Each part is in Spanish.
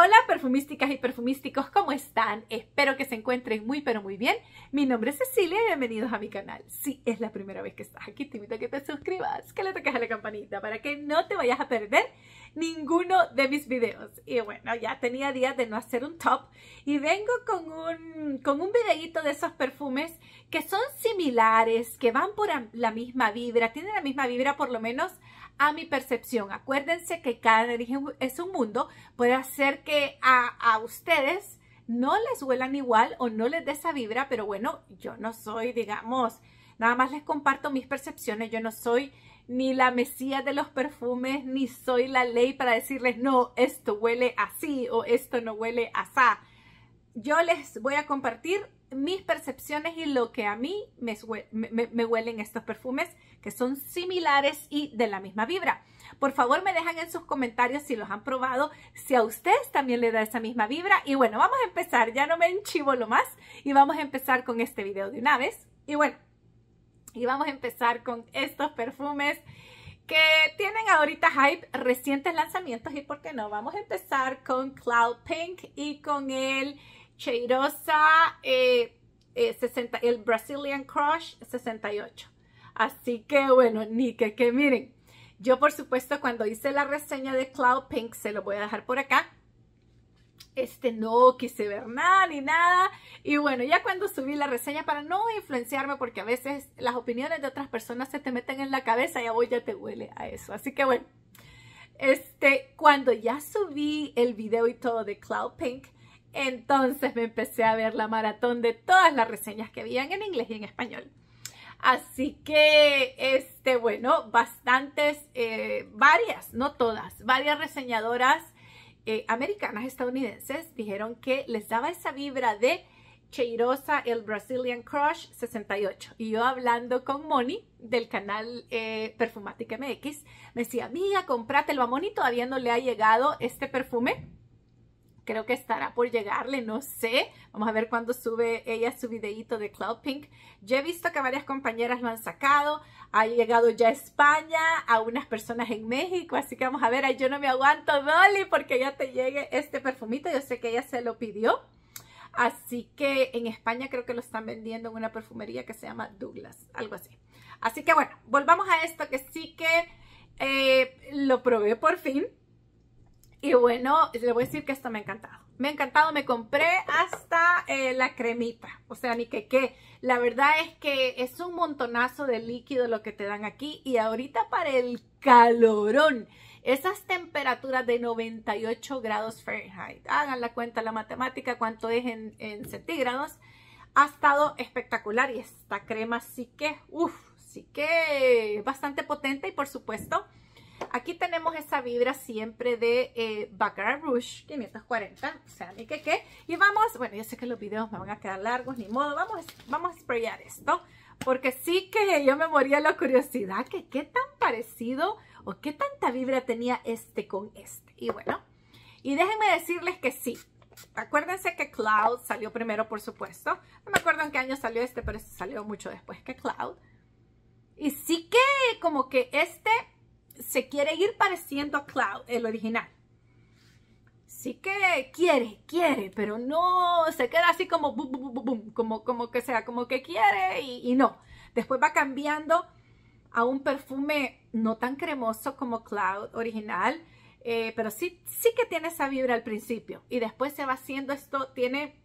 Hola perfumísticas y perfumísticos, ¿cómo están? Espero que se encuentren muy pero muy bien. Mi nombre es Cecilia y bienvenidos a mi canal. Si es la primera vez que estás aquí, te invito a que te suscribas, que le toques a la campanita para que no te vayas a perder ninguno de mis videos. Y bueno, ya tenía días de no hacer un top y vengo con un, con un de esos perfumes que son similares, que van por la misma vibra, tienen la misma vibra por lo menos a mi percepción. Acuérdense que cada origen es un mundo, puede hacer que a, ustedes no les huelan igual o no les dé esa vibra, pero bueno, yo no soy, digamos, nada más les comparto mis percepciones, yo no soy ni la mesía de los perfumes, ni soy la ley para decirles, no, esto huele así o esto no huele así Yo les voy a compartir mis percepciones y lo que a mí me, huelen estos perfumes que son similares y de la misma vibra. Por favor me dejan en sus comentarios si los han probado, si a ustedes también le da esa misma vibra. Y bueno, vamos a empezar, ya no me enchivo lo más y vamos a empezar con este video de una vez. Y bueno, y vamos a empezar con estos perfumes que tienen ahorita hype, recientes lanzamientos y por qué no, vamos a empezar con Cloud Pink y con el... Cheirosa, 60, eh, eh, el Brazilian Crush 68. Así que bueno, ni que, que miren, yo por supuesto cuando hice la reseña de Cloud Pink, se lo voy a dejar por acá, este no quise ver nada ni nada. Y bueno, ya cuando subí la reseña para no influenciarme, porque a veces las opiniones de otras personas se te meten en la cabeza y a vos ya te huele a eso. Así que bueno, este, cuando ya subí el video y todo de Cloud Pink, entonces me empecé a ver la maratón de todas las reseñas que habían en inglés y en español. Así que, este, bueno, bastantes, eh, varias, no todas, varias reseñadoras eh, americanas, estadounidenses, dijeron que les daba esa vibra de Cheirosa, el Brazilian Crush 68. Y yo hablando con Moni del canal eh, Perfumática MX, me decía, amiga, comprate el Moni, todavía no le ha llegado este perfume creo que estará por llegarle, no sé. Vamos a ver cuándo sube ella su videíto de Cloud Pink. Yo he visto que varias compañeras lo han sacado, ha llegado ya a España, a unas personas en México, así que vamos a ver, yo no me aguanto, Dolly, porque ya te llegue este perfumito, yo sé que ella se lo pidió. Así que en España creo que lo están vendiendo en una perfumería que se llama Douglas, algo así. Así que bueno, volvamos a esto que sí que eh, lo probé por fin. Y bueno, le voy a decir que esto me ha encantado. Me ha encantado, me compré hasta eh, la cremita. O sea, ni que qué. La verdad es que es un montonazo de líquido lo que te dan aquí. Y ahorita para el calorón, esas temperaturas de 98 grados Fahrenheit. Hagan la cuenta, la matemática, cuánto es en, centígrados. Ha estado espectacular y esta crema sí que, uff, sí que bastante potente y por supuesto aquí tenemos esa vibra siempre de eh, Baccarat Rouge 540, o sea, ni que qué. Y vamos, bueno, yo sé que los videos me van a quedar largos, ni modo, vamos, vamos a sprayar esto. Porque sí que yo me moría la curiosidad que qué tan parecido o qué tanta vibra tenía este con este. Y bueno, y déjenme decirles que sí, acuérdense que Cloud salió primero, por supuesto. No me acuerdo en qué año salió este, pero salió mucho después que Cloud. Y sí que como que este se quiere ir pareciendo a Cloud, el original. Sí que quiere, quiere, pero no, se queda así como, como, como que sea, como que quiere y, no. Después va cambiando a un perfume no tan cremoso como Cloud original, eh, pero sí, sí que tiene esa vibra al principio. Y después se va haciendo esto, tiene,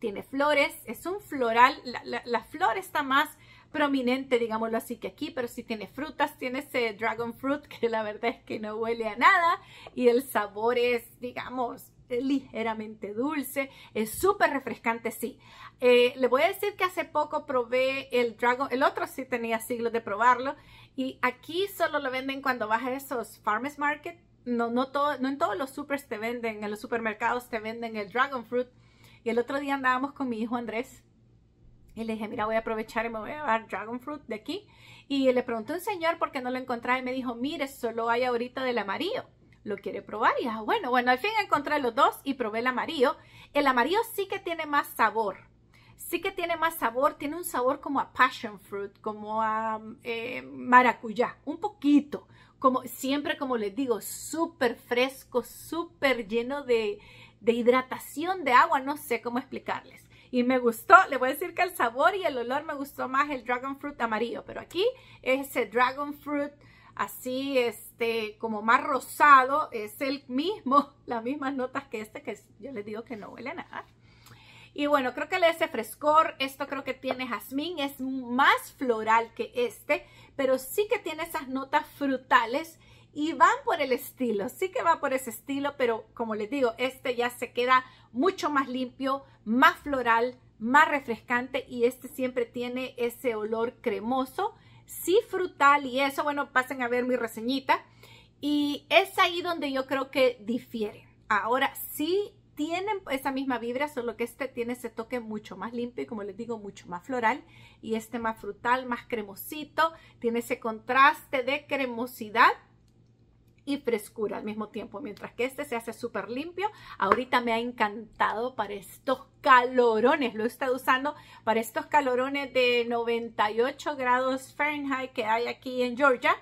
tiene flores, es un floral, la flor está más prominente, digámoslo así, que aquí, pero si tiene frutas, tiene ese dragon fruit que la verdad es que no huele a nada y el sabor es, digamos, ligeramente dulce, es súper refrescante, sí. Eh, le voy a decir que hace poco probé el Dragon, el otro sí tenía siglos de probarlo y aquí solo lo venden cuando vas a esos farmers market, no, no, todo, no en todos los supers te venden, en los supermercados te venden el Dragon Fruit y el otro día andábamos con mi hijo Andrés y le dije, mira, voy a aprovechar y me voy a dar Dragon Fruit de aquí. Y le pregunté a un señor por qué no lo encontraba y me dijo, mire, solo hay ahorita del amarillo. ¿Lo quiere probar? Y ah, bueno, bueno, al fin encontré los dos y probé el amarillo. El amarillo sí que tiene más sabor. Sí que tiene más sabor, tiene un sabor como a passion fruit, como a eh, maracuyá, un poquito. Como siempre, como les digo, súper fresco, súper lleno de hidratación de agua, no sé cómo explicarles y me gustó. Le voy a decir que el sabor y el olor me gustó más el dragon fruit amarillo, pero aquí ese dragon fruit así este como más rosado es el mismo, las mismas notas que este que yo les digo que no huele nada. Y bueno, creo que le ese frescor, esto creo que tiene jazmín, es más floral que este, pero sí que tiene esas notas frutales y van por el estilo, sí que va por ese estilo, pero como les digo, este ya se queda mucho más limpio, más floral, más refrescante y este siempre tiene ese olor cremoso, sí frutal y eso, bueno, pasen a ver mi reseñita y es ahí donde yo creo que difieren. Ahora sí tienen esa misma vibra, solo que este tiene ese toque mucho más limpio y como les digo, mucho más floral. Y este más frutal, más cremosito, tiene ese contraste de cremosidad y frescura al mismo tiempo, mientras que este se hace súper limpio. Ahorita me ha encantado para estos calorones, lo he estado usando para estos calorones de 98 grados Fahrenheit que hay aquí en Georgia.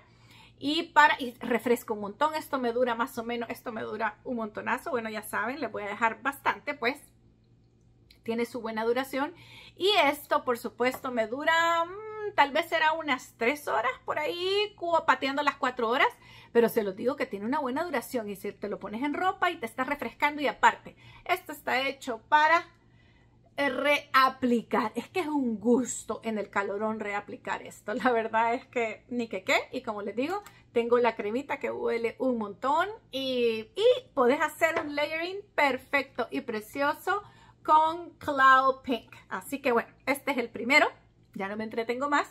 Y para y refresco un montón, esto me dura más o menos, esto me dura un montonazo. Bueno, ya saben, les voy a dejar bastante, pues tiene su buena duración. Y esto, por supuesto, me dura mm, tal vez será unas tres horas por ahí, pateando las cuatro horas, pero se los digo que tiene una buena duración y si te lo pones en ropa y te estás refrescando y aparte, esto está hecho para reaplicar. Es que es un gusto en el calorón reaplicar esto. La verdad es que ni que qué. Y como les digo, tengo la cremita que huele un montón. Y, y podés hacer un layering perfecto y precioso con Cloud Pink. Así que bueno, este es el primero ya no me entretengo más.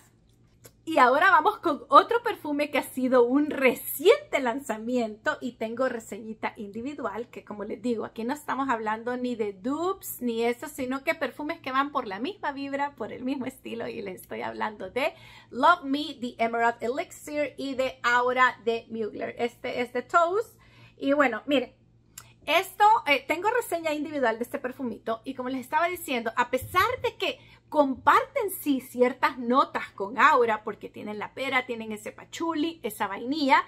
Y ahora vamos con otro perfume que ha sido un reciente lanzamiento y tengo reseñita individual que como les digo, aquí no estamos hablando ni de dupes ni eso, sino que perfumes que van por la misma vibra, por el mismo estilo y les estoy hablando de Love Me The Emerald Elixir y de Aura de Mugler. Este es de Toast y bueno, miren, esto, eh, tengo reseña individual de este perfumito y como les estaba diciendo, a pesar de que comparten sí ciertas notas con Aura porque tienen la pera, tienen ese pachuli, esa vainilla,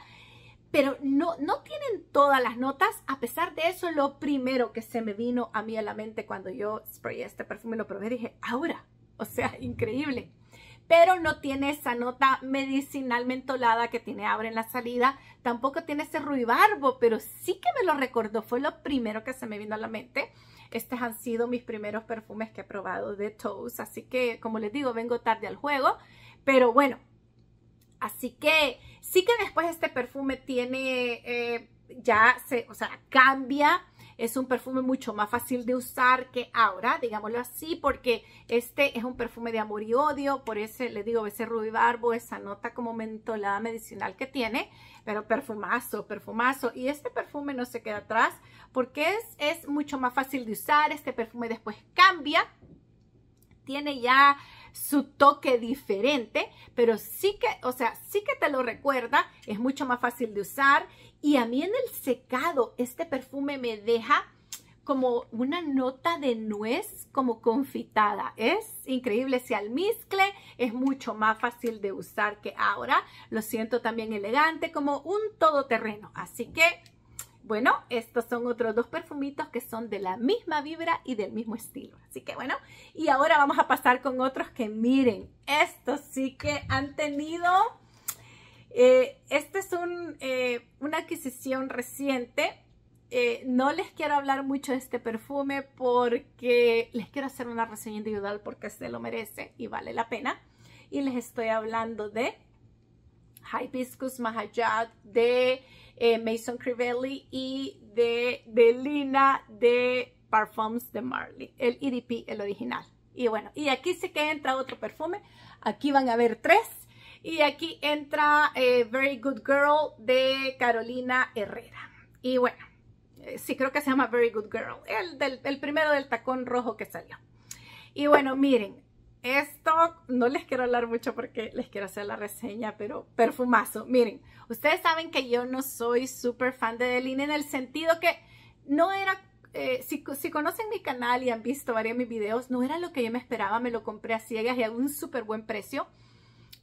pero no, no tienen todas las notas. A pesar de eso, lo primero que se me vino a mí a la mente cuando yo sprayé este perfume, y lo probé, dije, Aura, o sea, increíble. Pero no tiene esa nota medicinalmente olada que tiene Aura en la salida. Tampoco tiene ese ruibarbo, pero sí que me lo recordó. Fue lo primero que se me vino a la mente. Estos han sido mis primeros perfumes que he probado de Toast. Así que, como les digo, vengo tarde al juego. Pero bueno, así que sí que después este perfume tiene, eh, ya se, o sea, cambia es un perfume mucho más fácil de usar que ahora, digámoslo así, porque este es un perfume de amor y odio, por ese, le digo, ese barbo, esa nota como mentolada medicinal que tiene, pero perfumazo, perfumazo. Y este perfume no se queda atrás porque es, es mucho más fácil de usar, este perfume después cambia, tiene ya su toque diferente, pero sí que, o sea, sí que te lo recuerda, es mucho más fácil de usar y a mí en el secado este perfume me deja como una nota de nuez como confitada. Es increíble al almizcle, es mucho más fácil de usar que ahora. Lo siento también elegante, como un todoterreno. Así que, bueno, estos son otros dos perfumitos que son de la misma vibra y del mismo estilo. Así que bueno, y ahora vamos a pasar con otros que miren, estos sí que han tenido eh, esta es eh, una adquisición reciente. Eh, no les quiero hablar mucho de este perfume porque les quiero hacer una reseña individual porque se lo merece y vale la pena. Y les estoy hablando de Hibiscus Mahajat, de Mason Crivelli y de, de de Parfums de Marley, el EDP, el original. Y bueno, y aquí sí que entra otro perfume. Aquí van a ver tres y aquí entra eh, Very Good Girl de Carolina Herrera. Y bueno, eh, sí creo que se llama Very Good Girl, el, el primero del tacón rojo que salió. Y bueno, miren, esto no les quiero hablar mucho porque les quiero hacer la reseña, pero perfumazo. Miren, ustedes saben que yo no soy súper fan de Deline en el sentido que no era, eh, si, si, conocen mi canal y han visto varios de mis videos, no era lo que yo me esperaba, me lo compré a ciegas y a un súper buen precio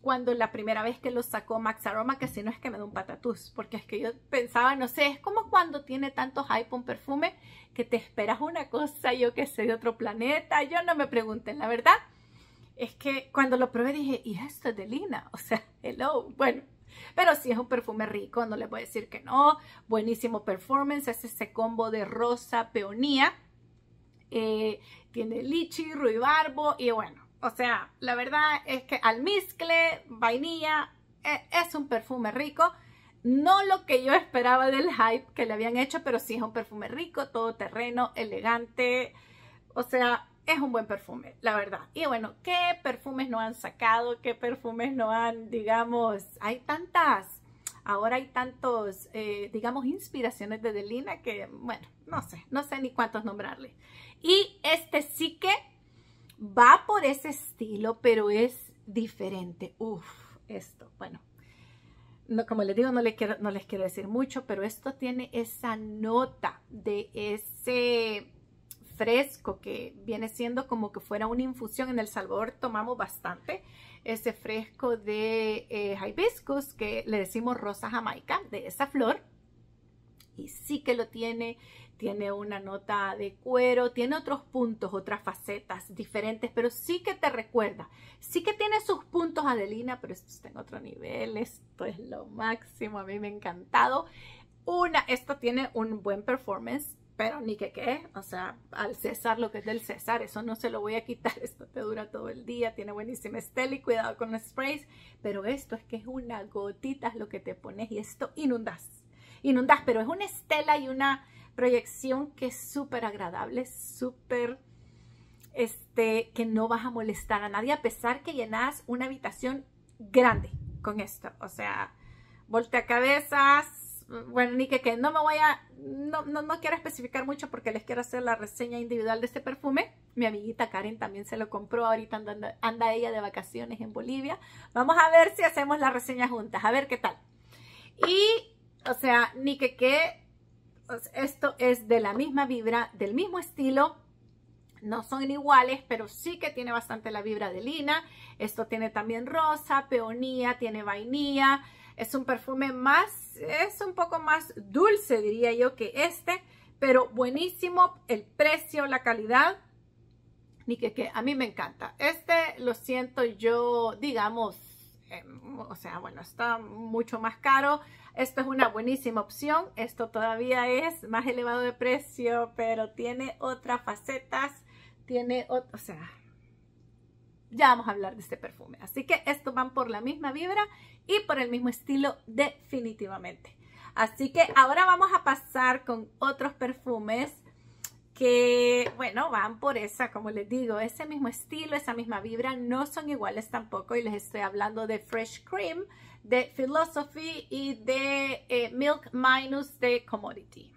cuando la primera vez que lo sacó Max Aroma, que si no es que me da un patatús, porque es que yo pensaba, no sé, es como cuando tiene tanto hype un perfume que te esperas una cosa, yo que sé, de otro planeta, yo no me pregunten, la verdad es que cuando lo probé dije, y esto es de Lina, o sea, hello, bueno, pero sí es un perfume rico, no le voy a decir que no, buenísimo performance, es ese combo de rosa, peonía, eh, tiene lichi, ruibarbo y bueno, o sea, la verdad es que almizcle, vainilla, e, es un perfume rico. No lo que yo esperaba del hype que le habían hecho, pero sí es un perfume rico, todo terreno, elegante. O sea, es un buen perfume, la verdad. Y bueno, ¿qué perfumes no han sacado? ¿Qué perfumes no han, digamos, hay tantas, ahora hay tantos, eh, digamos, inspiraciones de Delina que, bueno, no sé, no sé ni cuántos nombrarle. Y este sí que va por ese estilo, pero es diferente. Uf, esto, bueno. No, como les digo, no les, quiero, no les quiero decir mucho, pero esto tiene esa nota de ese fresco que viene siendo como que fuera una infusión. En El Salvador tomamos bastante ese fresco de eh, hibiscus que le decimos rosa jamaica, de esa flor sí que lo tiene. Tiene una nota de cuero, tiene otros puntos, otras facetas diferentes, pero sí que te recuerda. Sí que tiene sus puntos, Adelina, pero esto está en otro nivel. Esto es lo máximo. A mí me ha encantado. Una, esto tiene un buen performance pero ni que qué, o sea, al César lo que es del César, eso no se lo voy a quitar, esto te dura todo el día, tiene buenísima estela y cuidado con los sprays, pero esto es que es una gotita lo que te pones y esto inundas. Inundas, pero es una estela y una proyección que es súper agradable, súper, este, que no vas a molestar a nadie, a pesar que llenas una habitación grande con esto, o sea, voltea cabezas, bueno, ni que, que no me voy a, no, no, no quiero especificar mucho porque les quiero hacer la reseña individual de este perfume, mi amiguita Karen también se lo compró, ahorita anda, anda ella de vacaciones en Bolivia, vamos a ver si hacemos la reseña juntas, a ver qué tal. Y o sea, ni que qué, esto es de la misma vibra, del mismo estilo, no son iguales, pero sí que tiene bastante la vibra de lina. Esto tiene también rosa, peonía, tiene vainilla. Es un perfume más, es un poco más dulce, diría yo, que este, pero buenísimo el precio, la calidad. Ni que, que a mí me encanta. Este lo siento yo, digamos, Em, o sea, bueno, está mucho más caro. Esto es una buenísima opción. Esto todavía es más elevado de precio, pero tiene otras facetas. Tiene, o sea, ya vamos a hablar de este perfume. Así que estos van por la misma vibra y por el mismo estilo definitivamente. Así que ahora vamos a pasar con otros perfumes que, bueno, van por esa, como les digo, ese mismo estilo, esa misma vibra, no son iguales tampoco. Y les estoy hablando de Fresh Cream, de Philosophy y de eh, Milk Minus de Commodity.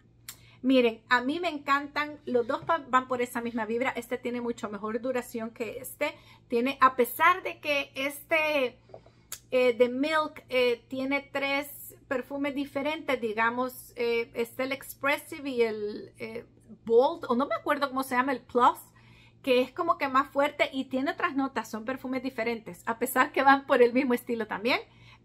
Miren, a mí me encantan, los dos van por esa misma vibra. Este tiene mucho mejor duración que este. Tiene, a pesar de que este eh, de Milk eh, tiene tres perfumes diferentes, digamos, eh, está el Expressive y el Bold, o no me acuerdo cómo se llama el Plus, que es como que más fuerte y tiene otras notas, son perfumes diferentes, a pesar que van por el mismo estilo también.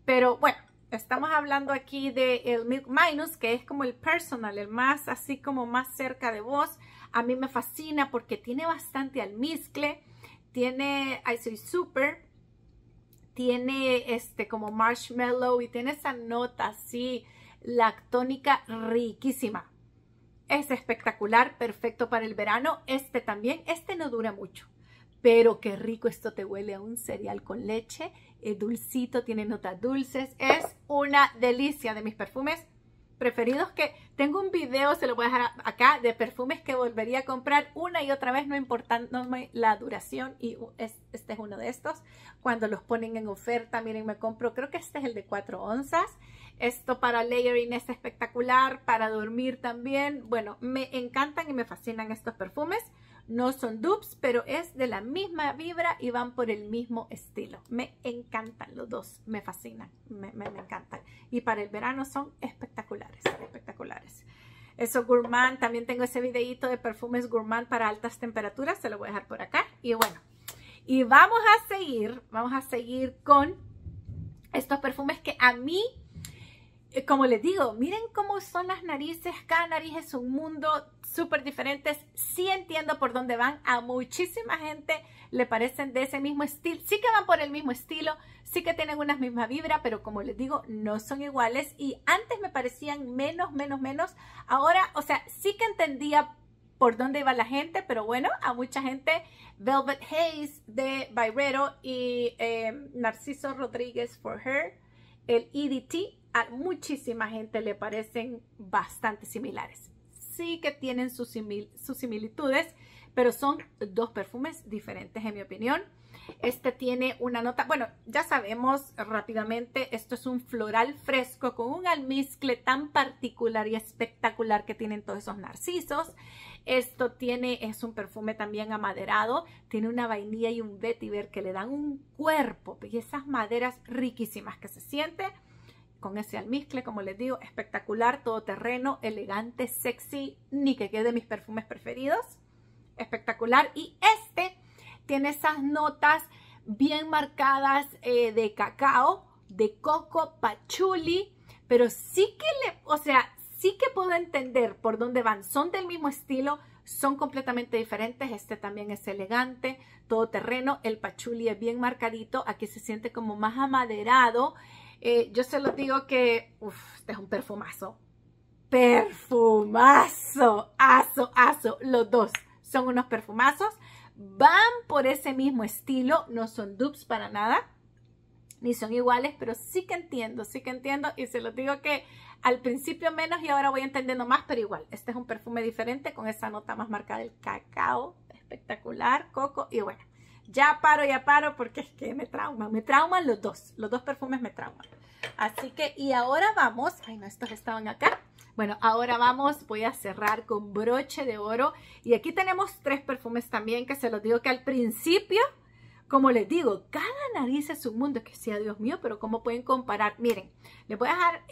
Pero bueno, estamos hablando aquí de el Milk Minus, que es como el personal, el más así como más cerca de vos. A mí me fascina porque tiene bastante almizcle, tiene I Soy Super, tiene este como marshmallow y tiene esa nota así lactónica riquísima es espectacular, perfecto para el verano. Este también, este no dura mucho. Pero qué rico esto te huele a un cereal con leche, es dulcito, tiene notas dulces. Es una delicia de mis perfumes preferidos que tengo un video, se lo voy a dejar acá, de perfumes que volvería a comprar una y otra vez, no importándome la duración. Y uh, este es uno de estos. Cuando los ponen en oferta, miren, me compro, creo que este es el de 4 onzas. Esto para layering es espectacular, para dormir también. Bueno, me encantan y me fascinan estos perfumes. No son dupes, pero es de la misma vibra y van por el mismo estilo. Me encantan los dos, me fascinan, me, encantan. Y para el verano son espectaculares, espectaculares. Eso gourmand, también tengo ese videíto de perfumes gourmand para altas temperaturas, se lo voy a dejar por acá. Y bueno, y vamos a seguir, vamos a seguir con estos perfumes que a mí eh, como les digo, miren cómo son las narices, cada nariz es un mundo súper diferente. sí entiendo por dónde van, a muchísima gente le parecen de ese mismo estilo, sí que van por el mismo estilo, sí que tienen una misma vibra, pero como les digo, no son iguales y antes me parecían menos, menos, menos, ahora, o sea, sí que entendía por dónde iba la gente, pero bueno, a mucha gente Velvet Hayes de Bayrero y eh, Narciso Rodríguez for Her, el EDT muchísima gente le parecen bastante similares. Sí que tienen sus, sus similitudes, pero son dos perfumes diferentes en mi opinión. Este tiene una nota, bueno, ya sabemos rápidamente, esto es un floral fresco con un almizcle tan particular y espectacular que tienen todos esos narcisos. Esto tiene, es un perfume también amaderado, tiene una vainilla y un vetiver que le dan un cuerpo y esas maderas riquísimas que se siente con ese almizcle, como les digo, espectacular, todoterreno, elegante, sexy, ni que quede mis perfumes preferidos, espectacular. Y este tiene esas notas bien marcadas eh, de cacao, de coco, pachuli, pero sí que le, o sea, sí que puedo entender por dónde van. Son del mismo estilo, son completamente diferentes. Este también es elegante, todoterreno. El pachuli es bien marcadito. Aquí se siente como más amaderado eh, yo se los digo que, este es un perfumazo. Perfumazo, aso, aso, los dos son unos perfumazos. Van por ese mismo estilo, no son dupes para nada, ni son iguales, pero sí que entiendo, sí que entiendo. Y se los digo que al principio menos y ahora voy entendiendo más, pero igual, este es un perfume diferente con esa nota más marcada del cacao, espectacular, coco y bueno ya paro, ya paro, porque es que me trauma, me trauman los dos, los dos perfumes me trauman. Así que, y ahora vamos, ay no, estos estaban acá. Bueno, ahora vamos, voy a cerrar con broche de oro. Y aquí tenemos tres perfumes también, que se los digo que al principio, como les digo, cada nariz es un mundo, que sea Dios mío, pero como pueden comparar? Miren, les voy a dejar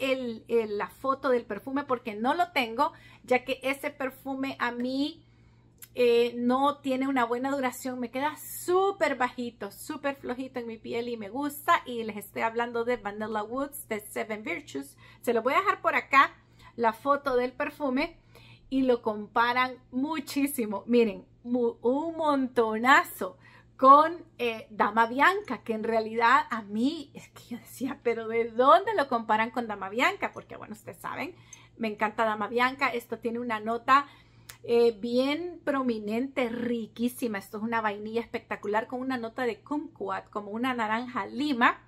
la foto del perfume porque no lo tengo, ya que ese perfume a mí eh, no tiene una buena duración, me queda súper bajito, súper flojito en mi piel y me gusta. Y les estoy hablando de Vanilla Woods de Seven Virtues. Se lo voy a dejar por acá la foto del perfume y lo comparan muchísimo. Miren, un montonazo con eh, Dama Bianca, que en realidad a mí es que yo decía, pero ¿de dónde lo comparan con Dama Bianca? Porque bueno, ustedes saben, me encanta Dama Bianca. Esto tiene una nota eh, bien prominente, riquísima. Esto es una vainilla espectacular con una nota de kumquat, como una naranja lima.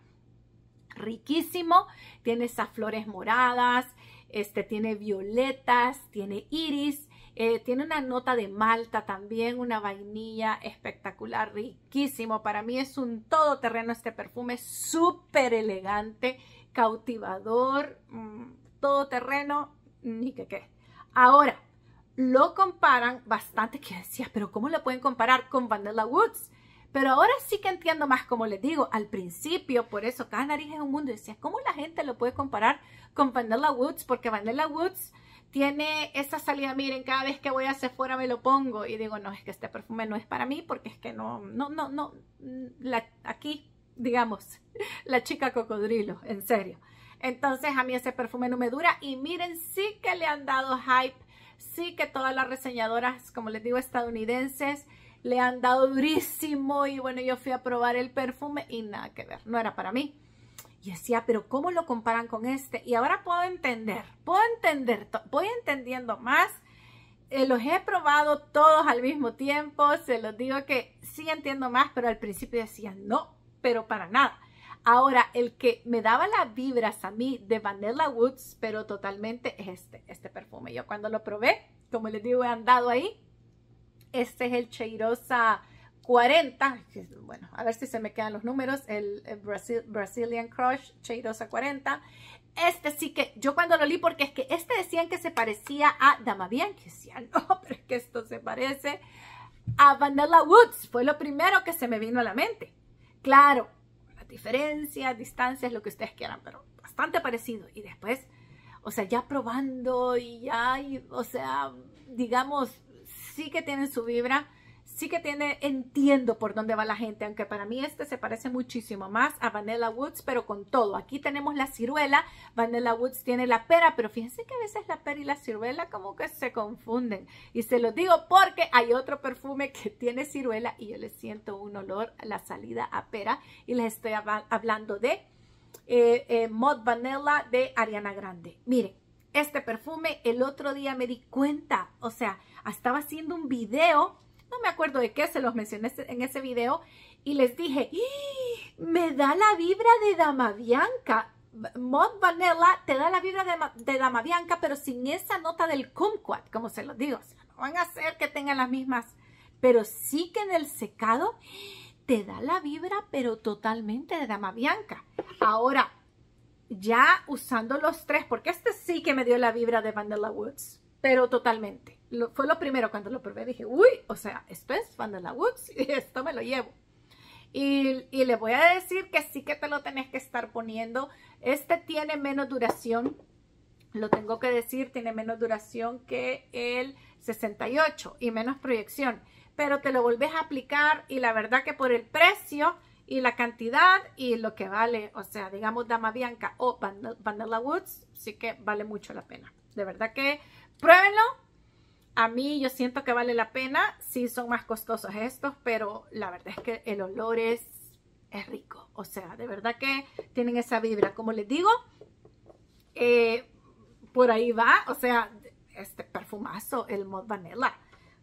Riquísimo. Tiene esas flores moradas, este, tiene violetas, tiene iris. Eh, tiene una nota de malta también, una vainilla espectacular, riquísimo. Para mí es un todoterreno este perfume, súper elegante, cautivador, mm, todoterreno, ni que qué. Ahora, lo comparan bastante, que decía, pero ¿cómo lo pueden comparar con Vanilla Woods? Pero ahora sí que entiendo más, como les digo, al principio, por eso cada nariz es un mundo. decía, ¿cómo la gente lo puede comparar con Vanilla Woods? Porque Vanilla Woods tiene esa salida, miren, cada vez que voy a fuera me lo pongo. Y digo, no, es que este perfume no es para mí porque es que no, no, no, no, aquí, digamos, la chica cocodrilo, en serio. Entonces a mí ese perfume no me dura y miren, sí que le han dado hype Sí que todas las reseñadoras, como les digo, estadounidenses, le han dado durísimo y bueno, yo fui a probar el perfume y nada que ver, no era para mí. Y decía, pero ¿cómo lo comparan con este? Y ahora puedo entender, puedo entender, voy entendiendo más. Eh, los he probado todos al mismo tiempo, se los digo que sí entiendo más, pero al principio decía, no, pero para nada. Ahora, el que me daba las vibras a mí de Vanilla Woods, pero totalmente es este, este perfume. Yo cuando lo probé, como les digo, he andado ahí. Este es el Cheirosa 40. Bueno, a ver si se me quedan los números. El, Brazilian Crush Cheirosa 40. Este sí que, yo cuando lo li, porque es que este decían que se parecía a Dama Bien, que decían, no, pero es que esto se parece a Vanilla Woods. Fue lo primero que se me vino a la mente. Claro, diferencias, distancias, lo que ustedes quieran, pero bastante parecido. Y después, o sea, ya probando y ya, o sea, digamos, sí que tienen su vibra, sí que tiene, entiendo por dónde va la gente, aunque para mí este se parece muchísimo más a Vanilla Woods, pero con todo. Aquí tenemos la ciruela, Vanilla Woods tiene la pera, pero fíjense que a veces la pera y la ciruela como que se confunden. Y se los digo porque hay otro perfume que tiene ciruela y yo le siento un olor a la salida a pera y les estoy hablando de eh, eh, Mod Vanilla de Ariana Grande. Miren, este perfume el otro día me di cuenta, o sea, estaba haciendo un video no me acuerdo de qué, se los mencioné en ese video y les dije, me da la vibra de Dama Bianca. Mod Vanilla te da la vibra de, Dama Bianca, pero sin esa nota del kumquat, como se los digo. no van a ser que tengan las mismas, pero sí que en el secado te da la vibra, pero totalmente de Dama Bianca. Ahora, ya usando los tres, porque este sí que me dio la vibra de Vanilla Woods pero totalmente. fue lo primero cuando lo probé, dije, uy, o sea, esto es Vanilla Woods y esto me lo llevo. Y, y le voy a decir que sí que te lo tenés que estar poniendo. Este tiene menos duración, lo tengo que decir, tiene menos duración que el 68 y menos proyección. Pero te lo volvés a aplicar y la verdad que por el precio y la cantidad y lo que vale, o sea, digamos Dama Bianca o Vanilla Woods, sí que vale mucho la pena. De verdad que Pruébenlo. A mí yo siento que vale la pena. Sí son más costosos estos, pero la verdad es que el olor es, rico. O sea, de verdad que tienen esa vibra. Como les digo, eh, por ahí va. O sea, este perfumazo, el Mod Vanilla.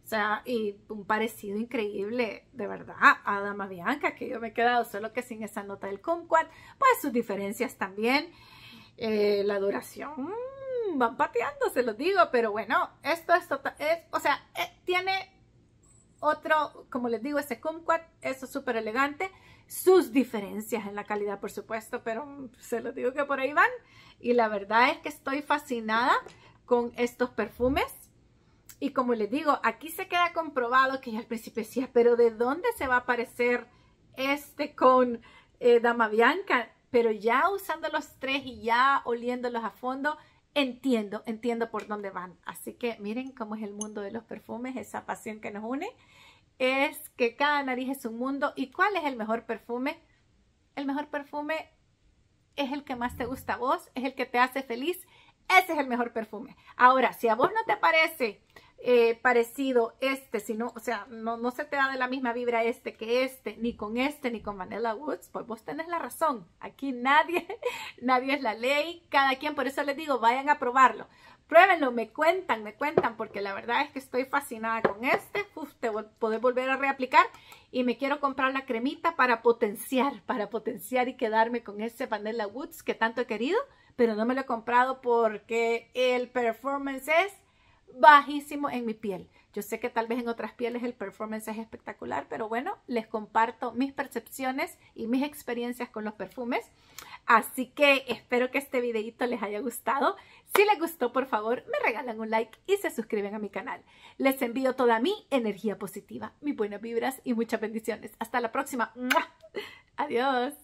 O sea, y un parecido increíble, de verdad, a Dama Bianca, que yo me he quedado solo que sin esa nota del kumquat, pues sus diferencias también, eh, la duración, van pateando, se los digo, pero bueno, esto es, total, o sea, eh, tiene otro, como les digo, ese kumquat, eso es súper elegante, sus diferencias en la calidad, por supuesto, pero se los digo que por ahí van, y la verdad es que estoy fascinada con estos perfumes, y como les digo, aquí se queda comprobado que ya al principio decía, pero ¿de dónde se va a parecer este con eh, Dama Bianca? Pero ya usando los tres y ya oliéndolos a fondo, entiendo, entiendo por dónde van. Así que miren cómo es el mundo de los perfumes, esa pasión que nos une. Es que cada nariz es un mundo. ¿Y cuál es el mejor perfume? El mejor perfume es el que más te gusta a vos, es el que te hace feliz. Ese es el mejor perfume. Ahora, si a vos no te parece eh, parecido este, sino, o sea, no, se te da de la misma vibra este que este, ni con este, ni con Vanilla Woods, pues vos tenés la razón. Aquí nadie, nadie es la ley, cada quien, por eso les digo, vayan a probarlo. Pruébenlo, me cuentan, me cuentan, porque la verdad es que estoy fascinada con este. Uf, te volver a reaplicar y me quiero comprar la cremita para potenciar, para potenciar y quedarme con ese Vanilla Woods que tanto he querido, pero no me lo he comprado porque el performance es bajísimo en mi piel. Yo sé que tal vez en otras pieles el performance es espectacular, pero bueno, les comparto mis percepciones y mis experiencias con los perfumes. Así que espero que este videito les haya gustado. Si les gustó, por favor, me regalan un like y se suscriben a mi canal. Les envío toda mi energía positiva, mis buenas vibras y muchas bendiciones. Hasta la próxima. Adiós.